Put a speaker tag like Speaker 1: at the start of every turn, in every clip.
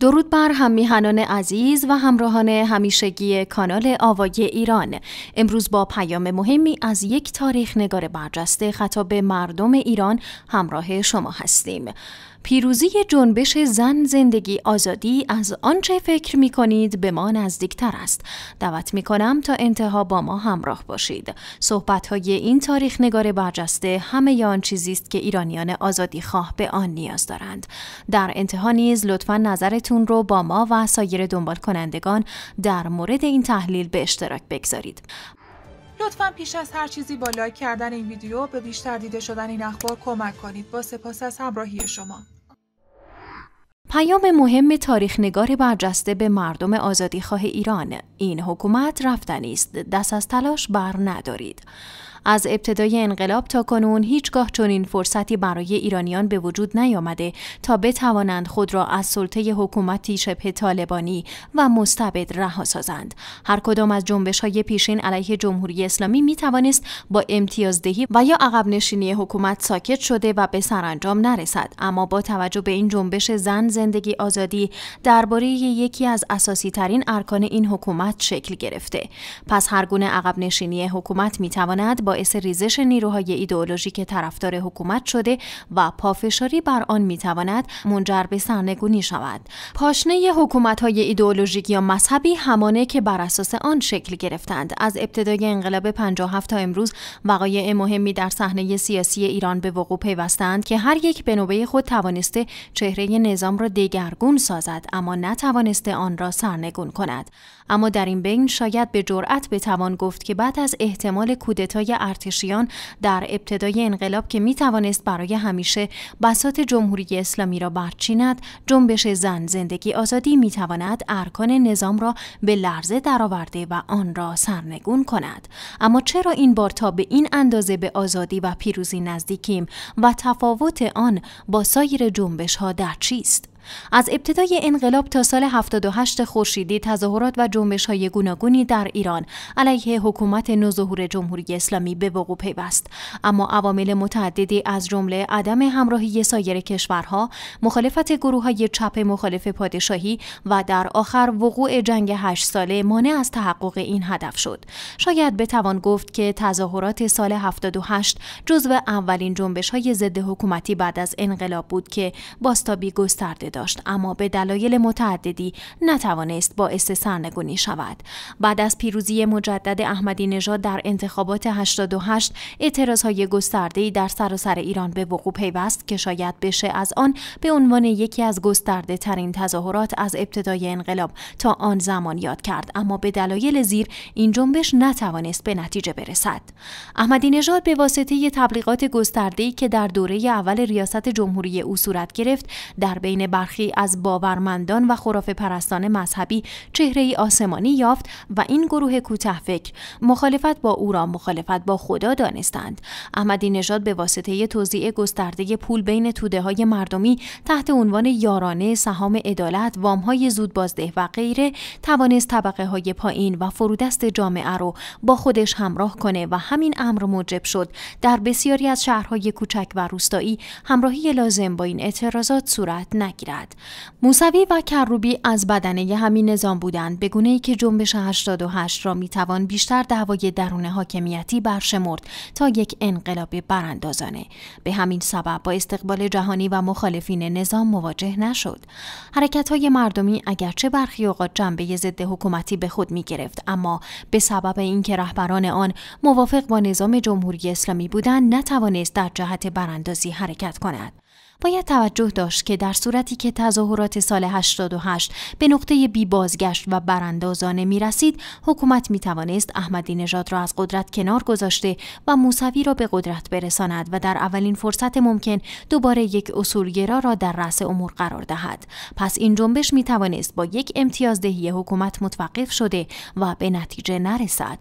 Speaker 1: درود بر همیهنان عزیز و همراهان همیشگی کانال آوای ایران امروز با پیام مهمی از یک تاریخ نگار برجسته خطاب مردم ایران همراه شما هستیم پیروزی جنبش زن زندگی آزادی از آنچه فکر می کنید به ما نزدیکتر است. دعوت می کنم تا انتها با ما همراه باشید. صحبت های این تاریخ نگار برجسته همه آن چیزی است که ایرانیان آزادی خواه به آن نیاز دارند. در انتها نیز لطفا نظرتون رو با ما و سایر دنبال کنندگان در مورد این تحلیل به اشتراک بگذارید. لطفا پیش از هر چیزی با لایک کردن این ویدیو به بیشتر دیده شدن این اخبار کمک کنید با سپاس از همراهی شما پیام مهم تاریخ تاریخنگار برجسته به مردم آزادی آزادیخواه ایران این حکومت رفتنی است دست از تلاش بر ندارید از ابتدای انقلاب تا کنون هیچگاه چنین فرصتی برای ایرانیان به وجود نیامده تا بتوانند خود را از سلطه حکومتی شبه طالبانی و مستبد رها سازند هر کدام از جنبش های پیشین علیه جمهوری اسلامی می توانست با امتیازدهی و یا عقب نشینی حکومت ساکت شده و به سرانجام نرسد اما با توجه به این جنبش زن زندگی آزادی درباره یکی از اساسی ترین ارکان این حکومت شکل گرفته پس هر گونه عقب نشینی حکومت می با باعث ریزش نیروهای که طرفدار حکومت شده و پافشاری بر آن میتواند منجر به سرنگونی شود پاشنه حکومت های ایدئولوژیک یا مذهبی همانه که بر اساس آن شکل گرفتند از ابتدای انقلاب 57 تا امروز وقایع مهمی در صحنه سیاسی ایران به وقوع پیوستند که هر یک به نوبه خود توانسته چهره نظام را دگرگون سازد اما نتوانسته آن را سرنگون کند اما در این بین شاید به جرأت بتوان گفت که بعد از احتمال کودتای ارتشیان در ابتدای انقلاب که می توانست برای همیشه بساط جمهوری اسلامی را برچیند جنبش زن زندگی آزادی می تواند ارکان نظام را به لرزه درآورده و آن را سرنگون کند اما چرا این بار تا به این اندازه به آزادی و پیروزی نزدیکیم و تفاوت آن با سایر جنبش ها در چیست از ابتدای انقلاب تا سال 78 خورشیدی تظاهرات و جنبش های گوناگونی در ایران علیه حکومت نوظهور جمهوری اسلامی به وقوع پیوست اما عوامل متعددی از جمله عدم همراهی سایر کشورها مخالفت گروه های چپ مخالف پادشاهی و در آخر وقوع جنگ هشت ساله مانع از تحقق این هدف شد شاید بتوان گفت که تظاهرات سال 78 جزو اولین جنبش های ضد حکومتی بعد از انقلاب بود که باستابی گسترده اما به دلایل متعددی نتوانست باعث سرنگونی شود بعد از پیروزی مجدد احمدی نژاد در انتخابات 88 گسترده ای در سراسر ایران به وقوع پیوست که شاید بشه از آن به عنوان یکی از گسترده ترین تظاهرات از ابتدای انقلاب تا آن زمان یاد کرد اما به دلایل زیر این جنبش نتوانست به نتیجه برسد احمدی نژاد به واسطه تبلیغات ای که در دوره اول ریاست جمهوری او صورت گرفت در بین برخی از باورمندان و خراف پرستان مذهبی چهره ای آسمانی یافت و این گروه فکر مخالفت با او را مخالفت با خدا دانستند احمدی نژاد به واسطه توزیع گسترده پول بین توده های مردمی تحت عنوان یارانه سهام عدالت وام های زود بازده و غیره توانست طبقه های پایین و فرودست جامعه رو با خودش همراه کنه و همین امر موجب شد در بسیاری از شهرهای کوچک و روستایی همراهی لازم با این اعتراضات صورت نگیرد موسوی و کروبی از بدنه همین نظام بودند به گونه ای که جنبش 88 را میتوان بیشتر دعوای درون حاکمیتی برشمرد تا یک انقلاب براندازانه. به همین سبب با استقبال جهانی و مخالفین نظام مواجه نشد. حرکت های مردمی اگرچه برخی اوقات جنبه ضد حکومتی به خود می گرفت اما به سبب اینکه رهبران آن موافق با نظام جمهوری اسلامی بودند نتوانست در جهت براندازی حرکت کند. باید توجه داشت که در صورتی که تظاهرات سال 88 به نقطه بی بازگشت و براندازانه می رسید، حکومت می توانست احمدی نژاد را از قدرت کنار گذاشته و موسوی را به قدرت برساند و در اولین فرصت ممکن دوباره یک اصولگرا را در رأس امور قرار دهد. پس این جنبش می توانست با یک امتیازدهی حکومت متوقف شده و به نتیجه نرسد.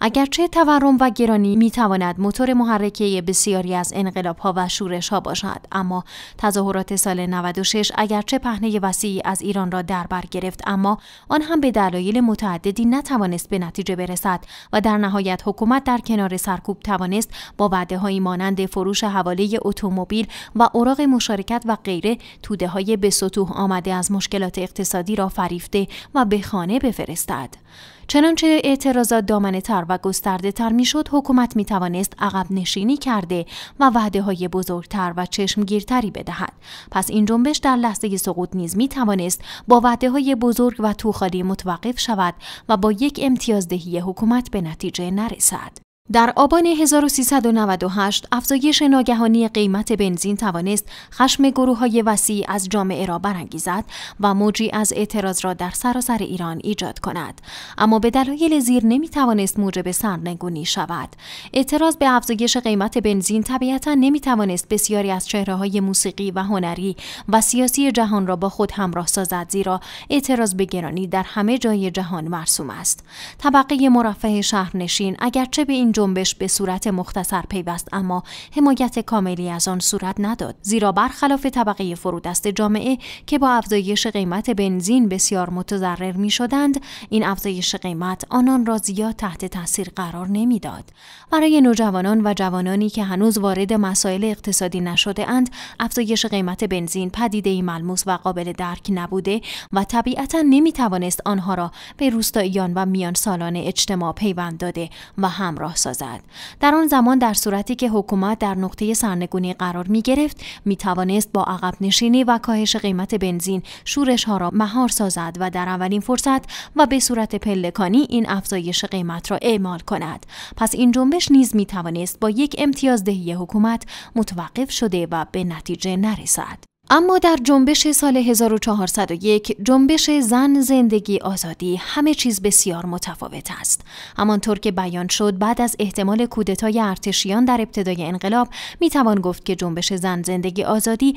Speaker 1: اگرچه تورم و گرانی می تواند موتور محرکه بسیاری از انقلاب ها و شورش ها باشد اما تظاهرات سال 96 اگرچه پهنه وسیعی از ایران را در بر گرفت اما آن هم به دلایل متعددی نتوانست به نتیجه برسد و در نهایت حکومت در کنار سرکوب توانست با وعده مانند فروش حواله اتومبیل و اوراق مشارکت و غیره توده های به آمده از مشکلات اقتصادی را فریفته و به خانه بفرستد. چنانچه اعتراضات دامنه تر و گسترده تر میشد حکومت می توانست عقب نشینی کرده و وعده های بزرگتر و چشمگیرتری بدهد پس این جنبش در لحظه سقوط نیز می توانست با وعده های بزرگ و توخالی متوقف شود و با یک امتیازدهی حکومت به نتیجه نرسد در آبان 1398 افزایش ناگهانی قیمت بنزین توانست خشم گروه های وسیع از جامعه را برانگیزد و موجی از اعتراض را در سراسر ایران ایجاد کند اما به دلایل زیر نمی توانست موجب سرنگونی شود اعتراض به افزایش قیمت بنزین طبیعتا نمی توانست بسیاری از چهره های موسیقی و هنری و سیاسی جهان را با خود همراه سازد زیرا اعتراض به گرانی در همه جای جهان مرسوم است طبقه مرفه شهرنشین اگرچه به این جنبش به صورت مختصر پیوست اما حمایت کاملی از آن صورت نداد زیرا برخلاف طبقه فرودست جامعه که با افزایش قیمت بنزین بسیار متضرر می شدند این افزایش قیمت آنان را زیاد تحت تاثیر قرار نمیداد برای نوجوانان و جوانانی که هنوز وارد مسائل اقتصادی نشده اند افزایش قیمت بنزین پدیده ملموس و قابل درک نبوده و طبیعتا نمی توانست آنها را به روستاییان و میان سالان اجتماع پیوند داده و همراه سازد در آن زمان در صورتی که حکومت در نقطه سرنگونی قرار می گرفت می توانست با عقب نشینی و کاهش قیمت بنزین شورش ها را مهار سازد و در اولین فرصت و به صورت پلکانی این افزایش قیمت را اعمال کند پس این جنبش نیز می توانست با یک امتیازدهی حکومت متوقف شده و به نتیجه نرسد اما در جنبش سال 1401 جنبش زن زندگی آزادی همه چیز بسیار متفاوت است همانطور که بیان شد بعد از احتمال کودتای ارتشیان در ابتدای انقلاب می گفت که جنبش زن زندگی آزادی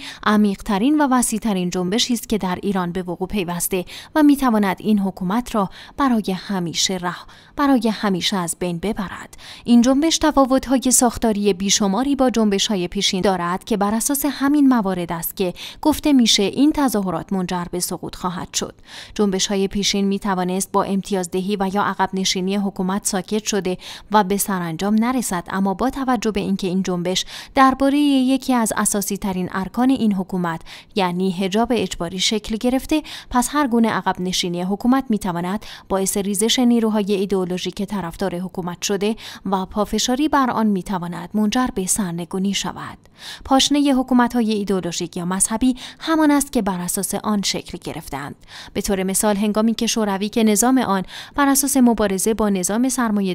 Speaker 1: ترین و ترین جنبشی است که در ایران به وقوع پیوسته و میتواند این حکومت را برای همیشه راه برای همیشه از بین ببرد این جنبش های ساختاری بیشماری با های پیشین دارد که بر اساس همین موارد است که گفته میشه این تظاهرات منجر به سقوط خواهد شد جنبش های پیشین می توانست با امتیازدهی و یا عقب نشینی حکومت ساکت شده و به سرانجام نرسد اما با توجه به اینکه این جنبش درباره یکی از اساسی ترین ارکان این حکومت یعنی حجاب اجباری شکل گرفته پس هر گونه عقب نشینی حکومت می تواند باعث ریزش نیروهای ایدئولوژیک طرفدار حکومت شده و پافشاری بر آن می تواند منجر به سرنگونی شود پاشنه حکومت های ایدئولوژیک یا همان است که بر اساس آن شکل گرفتند به طور مثال هنگامی که شوروی که نظام آن بر اساس مبارزه با نظام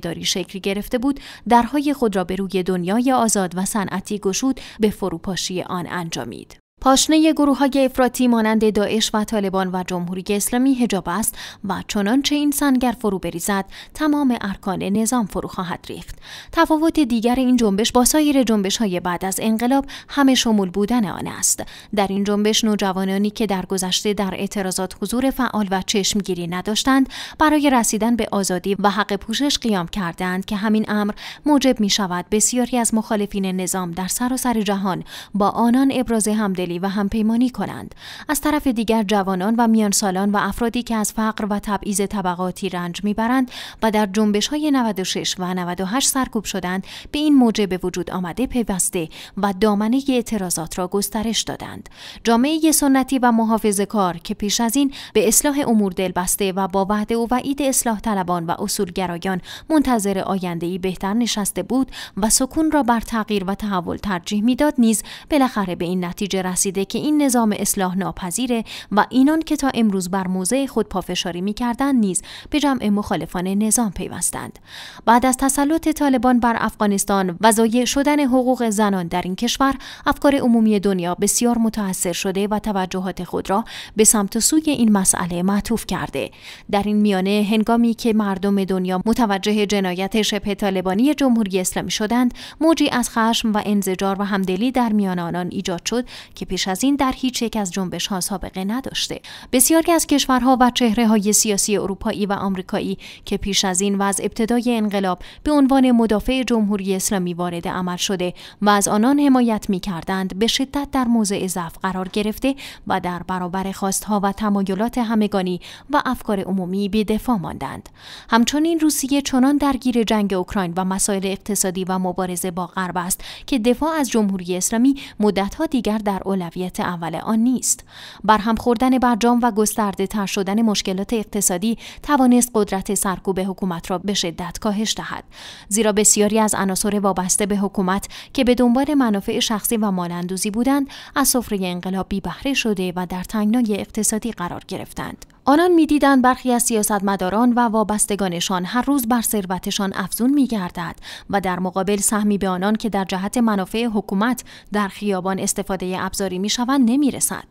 Speaker 1: داری شکل گرفته بود درهای خود را به روی دنیای آزاد و صنعتی گشود به فروپاشی آن انجامید پاشنه گروه های افراطی مانند داعش و طالبان و جمهوری اسلامی هجاب است و چنانچه این سنگر فرو بریزد تمام ارکان نظام فرو خواهد ریخت تفاوت دیگر این جنبش با سایر جنبش های بعد از انقلاب همه شمول بودن آن است در این جنبش نوجوانانی که در گذشته در اعتراضات حضور فعال و چشمگیری نداشتند برای رسیدن به آزادی و حق پوشش قیام کردند که همین امر موجب می شود بسیاری از مخالفین نظام در سراسر جهان با آنان ابراز همدلی و همپیمانی کنند از طرف دیگر جوانان و میانسالان و افرادی که از فقر و تبعیض طبقاتی رنج میبرند و در جنبش های 96 و 98 سرکوب شدند به این موجه به وجود آمده پیوسته و دامنه اعتراضات را گسترش دادند جامعه سنتی و محافظ کار که پیش از این به اصلاح امور دلبسته و با وعده و وعید اصلاح طلبان و اصولگرایان منتظر آینده بهتر نشسته بود و سکون را بر تغییر و تحول ترجیح میداد نیز بالاخره به این نتیجه رسید که این نظام اصلاح ناپذیره و اینان که تا امروز بر موزه خود پافشاری میکردند نیز به جمع مخالفان نظام پیوستند بعد از تسلط طالبان بر افغانستان و ضایع شدن حقوق زنان در این کشور افکار عمومی دنیا بسیار متاثر شده و توجهات خود را به سمت و سوی این مسئله معطوف کرده در این میانه هنگامی که مردم دنیا متوجه جنایت شبه طالبانی جمهوری اسلامی شدند موجی از خشم و انزجار و همدلی در میان آنان ایجاد شد که پیش از این در هیچ یک از جنبش ها سابقه نداشته بسیاری از کشورها و چهره های سیاسی اروپایی و آمریکایی که پیش از این و از ابتدای انقلاب به عنوان مدافع جمهوری اسلامی وارد عمل شده و از آنان حمایت می کردند به شدت در موضع ضعف قرار گرفته و در برابر خواستها و تمایلات همگانی و افکار عمومی دفاع ماندند همچنین روسیه چنان درگیر جنگ اوکراین و مسائل اقتصادی و مبارزه با غرب است که دفاع از جمهوری اسلامی مدتها دیگر در اولویت اول آن نیست بر هم خوردن برجام و گسترده تر شدن مشکلات اقتصادی توانست قدرت سرکوب حکومت را به شدت کاهش دهد زیرا بسیاری از عناصر وابسته به حکومت که به دنبال منافع شخصی و مالندوزی بودند از سفره انقلاب بهره شده و در تنگنای اقتصادی قرار گرفتند آنان میدیدند برخی از سیاستمداران و وابستگانشان هر روز بر ثروتشان افزون گردد و در مقابل سهمی به آنان که در جهت منافع حکومت در خیابان استفاده ابزاری میشوند نمیرسد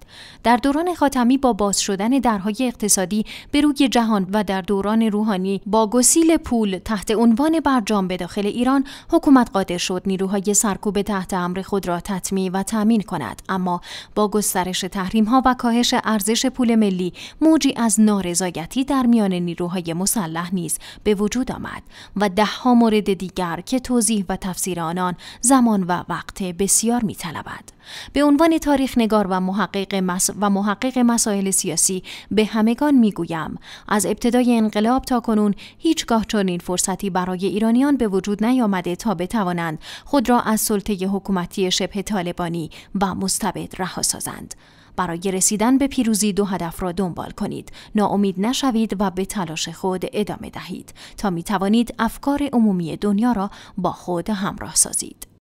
Speaker 1: در دوران خاتمی با باز شدن درهای اقتصادی به روی جهان و در دوران روحانی با گسیل پول تحت عنوان برجام به داخل ایران حکومت قادر شد نیروهای سرکوب تحت امر خود را تطمیع و تامین کند اما با گسترش تحریم ها و کاهش ارزش پول ملی موجی از نارضایتی در میان نیروهای مسلح نیز به وجود آمد و دهها مورد دیگر که توضیح و تفسیر آنان زمان و وقت بسیار میطلبد به عنوان تاریخ نگار و محقق, مس... و محقق مسائل سیاسی به همگان میگویم از ابتدای انقلاب تا کنون هیچگاه چنین فرصتی برای ایرانیان به وجود نیامده تا بتوانند خود را از سلطه حکومتی شبه طالبانی و مستبد رها سازند برای رسیدن به پیروزی دو هدف را دنبال کنید ناامید نشوید و به تلاش خود ادامه دهید تا می توانید افکار عمومی دنیا را با خود همراه سازید